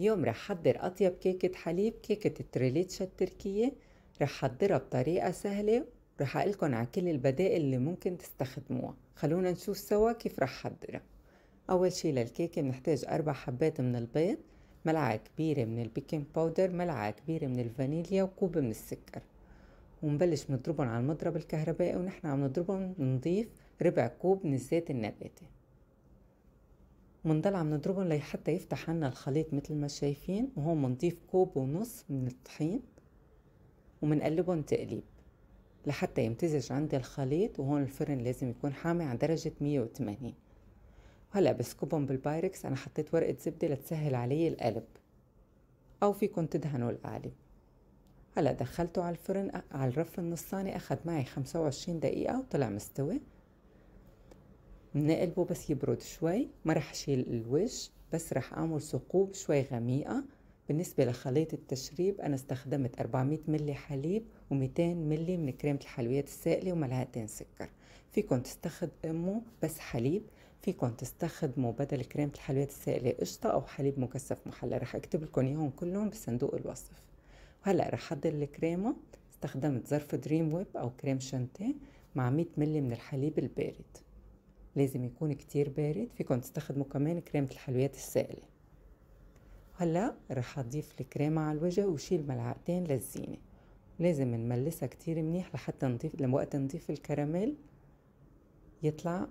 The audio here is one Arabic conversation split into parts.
اليوم رح حضر أطيب كيكة حليب كيكة التريليتشا التركية رح حضرها بطريقة سهلة ورح أقلكن على كل البدائل اللي ممكن تستخدموها خلونا نشوف سوا كيف رح حضرها أول شي للكيكة بنحتاج أربع حبات من البيض ملعقة كبيرة من البيكنج باودر ملعقة كبيرة من الفانيليا وكوب من السكر ونبلش نضربهم على المضرب الكهربائي ونحن عم نضربهم نضيف ربع كوب من الزيت النباتي منضل عم نضربهم لحتى يفتح عنا الخليط مثل ما شايفين وهون منضيف كوب ونص من الطحين ومنقلبهم تقليب لحتى يمتزج عندي الخليط وهون الفرن لازم يكون حامي على درجة 180 وهلا بسكبهم بالبايركس انا حطيت ورقة زبدة لتسهل علي القلب او فيكن تدهنوا القالب هلا دخلته على الفرن آه، على الرف النصاني اخد معي 25 دقيقة وطلع مستوي بنقلبه بس يبرد شوي ما رح أشيل الوش بس رح أعمل ثقوب شوي غميقة بالنسبة لخليط التشريب أنا استخدمت 400 ملي حليب و200 ملي من كريمة الحلويات السائلة وملعقتين سكر فيكم تستخدموا بس حليب فيكم تستخدموا بدل كريمة الحلويات السائلة قشطة أو حليب مكثف محلى رح أكتب لكم إياهم كلهم بصندوق الوصف وهلأ رح أحضر الكريمة استخدمت ظرف دريم ويب أو كريم شانتيه مع 100 ملي من الحليب البارد لازم يكون كتير بارد فيكم تستخدموا كمان كريمة الحلويات السائلة هلا رح اضيف الكريمة على الوجه وشيل ملعقتين للزينة لازم نملسها كتير منيح لحتى نضيف لوقت نضيف الكراميل يطلع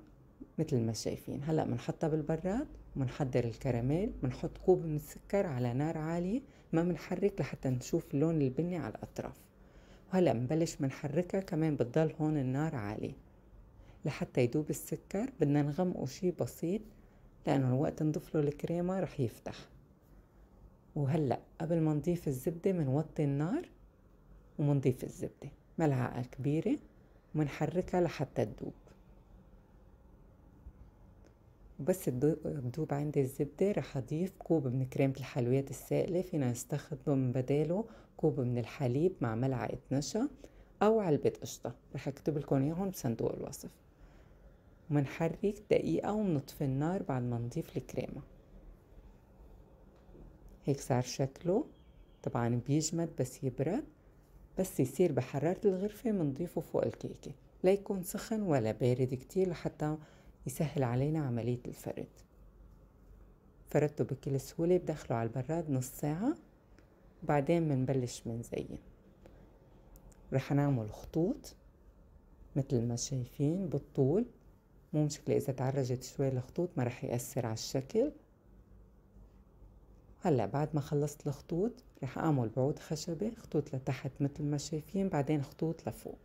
مثل ما شايفين هلا بنحطها بالبراد بنحضر الكراميل بنحط كوب من السكر على نار عالية ما بنحرك لحتى نشوف اللون البني على الأطراف وهلا بنبلش بنحركها كمان بتضل هون النار عالية لحتى يدوب السكر بدنا نغمقه شي بسيط لأنه الوقت نضيف له الكريمة رح يفتح وهلأ قبل ما نضيف الزبدة منوطي النار ومنضيف الزبدة ملعقة كبيرة ومنحركها لحتى تدوب وبس تدوب عندي الزبدة رح أضيف كوب من كريمة الحلويات السائلة فينا نستخدم بداله كوب من الحليب مع ملعقة نشا أو علبة قشطة رح أكتب لكم إياهم بصندوق الوصف ومنحرك دقيقة ومنطفي النار بعد ما نضيف الكريمة هيك صار شكله طبعا بيجمد بس يبرد بس يصير بحرارة الغرفة منضيفه فوق الكيكة لا يكون سخن ولا بارد كتير لحتى يسهل علينا عملية الفرد فردته بكل سهولة بدخله على البراد نص ساعة بعدين بنبلش منزين رح نعمل خطوط مثل ما شايفين بالطول مو مشكلة إذا تعرجت شوي الخطوط ما رح يأثر على الشكل هلا بعد ما خلصت الخطوط رح أعمل بعود خشبة خطوط لتحت مثل ما شايفين بعدين خطوط لفوق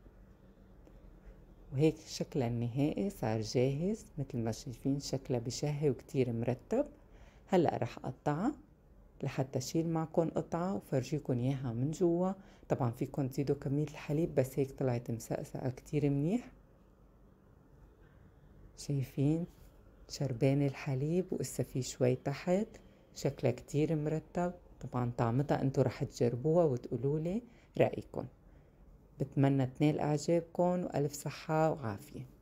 وهيك شكلها النهائي صار جاهز مثل ما شايفين شكلها بشهي وكتير مرتب هلا رح أقطعها لحتى شيل معكم قطعة وفرجيكم إياها من جوا طبعا فيكم تزيدوا كمية الحليب بس هيك طلعت مسقسقة كتير منيح شايفين شربان الحليب وقصة في شوي تحت شكلها كتير مرتب طبعا طعمتها انتو رح تجربوها وتقولولي رأيكم بتمنى تنال إعجابكم وألف صحة وعافية